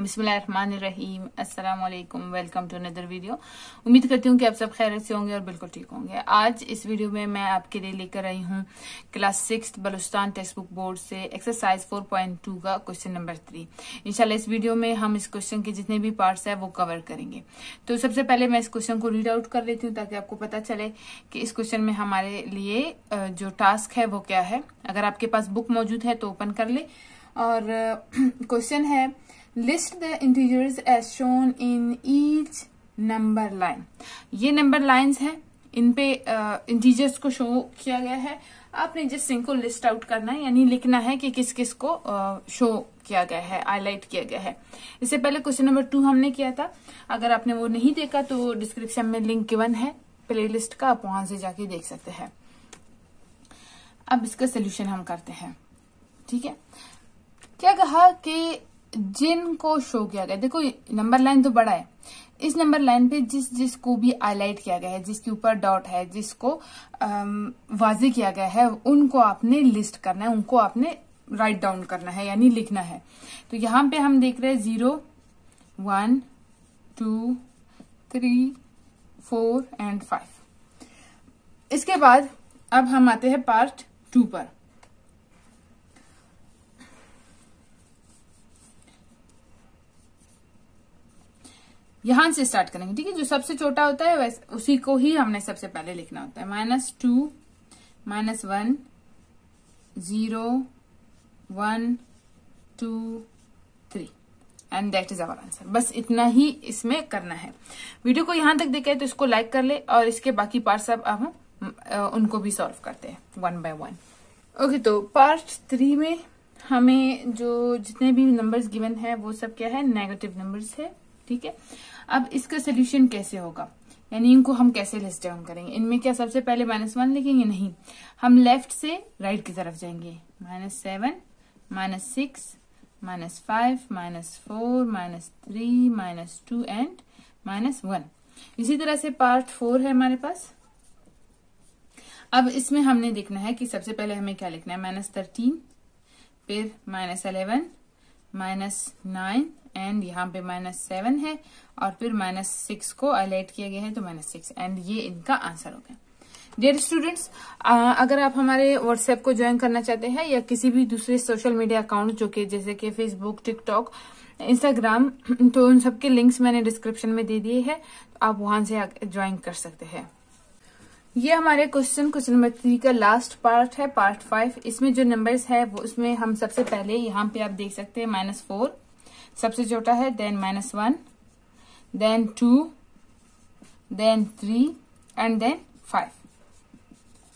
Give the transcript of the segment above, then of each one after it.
बिसमीम असलम welcome to another video उम्मीद करती हूँ कि आप सब खैर से होंगे और बिल्कुल ठीक होंगे आज इस वीडियो में मैं आपके लिए लेकर आई हूँ class six Balochistan text book board से एक्सरसाइज 4.2 का क्वेश्चन नंबर थ्री इंशाल्लाह इस वीडियो में हम इस क्वेश्चन के जितने भी पार्ट्स है वो कवर करेंगे तो सबसे पहले मैं इस क्वेश्चन को रीड आउट कर लेती हूँ ताकि आपको पता चले कि इस क्वेश्चन में हमारे लिए जो टास्क है वो क्या है अगर आपके पास बुक मौजूद है तो ओपन कर ले और क्वेश्चन है list the integers as shown in each number line ये नंबर लाइंस हैं इन पे इंटीजर्स को शो किया गया है आपने जिस सिंह को लिस्ट आउट करना है यानी लिखना है कि किस किस को शो किया गया है हाईलाइट किया गया है इससे पहले क्वेश्चन नंबर टू हमने किया था अगर आपने वो नहीं देखा तो डिस्क्रिप्शन में लिंक गिवन है प्लेलिस्ट का आप वहां से जाके देख सकते हैं अब इसका सोल्यूशन हम करते हैं ठीक है क्या कहा कि जिनको शो किया गया देखो नंबर लाइन तो बड़ा है इस नंबर लाइन पे जिस जिसको भी हाईलाइट किया गया है जिसके ऊपर डॉट है जिसको वाजे किया गया है उनको आपने लिस्ट करना है उनको आपने राइट डाउन करना है यानी लिखना है तो यहां पे हम देख रहे हैं zero one two three four and five इसके बाद अब हम आते हैं पार्ट टू पर यहां से स्टार्ट करेंगे ठीक है जो सबसे छोटा होता है वैसे उसी को ही हमने सबसे पहले लिखना होता है minus two minus one zero one two three and that is our answer बस इतना ही इसमें करना है वीडियो को यहां तक देखे तो इसको लाइक कर ले और इसके बाकी सब अब उनको भी सॉल्व करते हैं वन बाय वन ओके तो पार्ट थ्री में हमें जो जितने भी नंबर्स गिवन है वो सब क्या है नेगेटिव नंबर्स है ठीक है अब इसका सोल्यूशन कैसे होगा यानी इनको हम कैसे लिस्ट डाउन करेंगे इनमें क्या सबसे पहले माइनस वन लिखेंगे नहीं हम लेफ्ट से राइट की तरफ जाएंगे minus seven minus six minus five minus four minus three minus two and minus one इसी तरह से पार्ट फोर है हमारे पास अब इसमें हमने देखना है कि सबसे पहले हमें क्या लिखना है माइनस थर्टीन फिर minus eleven minus nine and यहाँ पे माइनस सेवन है और फिर माइनस सिक्स को अलाइट किया गया है तो माइनस सिक्स एंड ये इनका आंसर हो गया डियर स्टूडेंट्स अगर आप हमारे व्हाट्सएप को ज्वाइन करना चाहते हैं या किसी भी दूसरे सोशल मीडिया अकाउंट जो कि जैसे कि फेसबुक टिकटॉक इंस्टाग्राम तो उन सबके लिंक्स मैंने डिस्क्रिप्शन में दे दिए हैं तो आप वहां से ज्वाइन कर सकते हैं ये हमारे क्वेश्चन क्वेश्चन नंबर थ्री का लास्ट पार्ट है पार्ट फाइव इसमें जो नंबर्स है वो उसमें हम सबसे पहले यहाँ पे आप देख सकते हैं माइनस फोर सबसे छोटा है then minus one then two then three and then five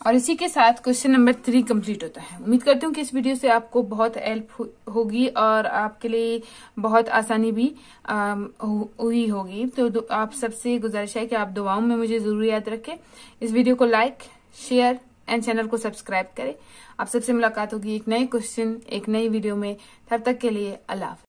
और इसी के साथ क्वेश्चन नंबर थ्री कंप्लीट होता है उम्मीद करती हूँ कि इस वीडियो से आपको बहुत हेल्प होगी और आपके लिए बहुत आसानी भी हुई होगी तो आप सबसे गुजारिश है कि आप दुआओं में मुझे जरूर याद रखें इस वीडियो को लाइक शेयर एंड चैनल को सब्सक्राइब करें आप सबसे मुलाकात होगी एक नए क्वेश्चन एक नई वीडियो में तब तक के लिए अल्लाह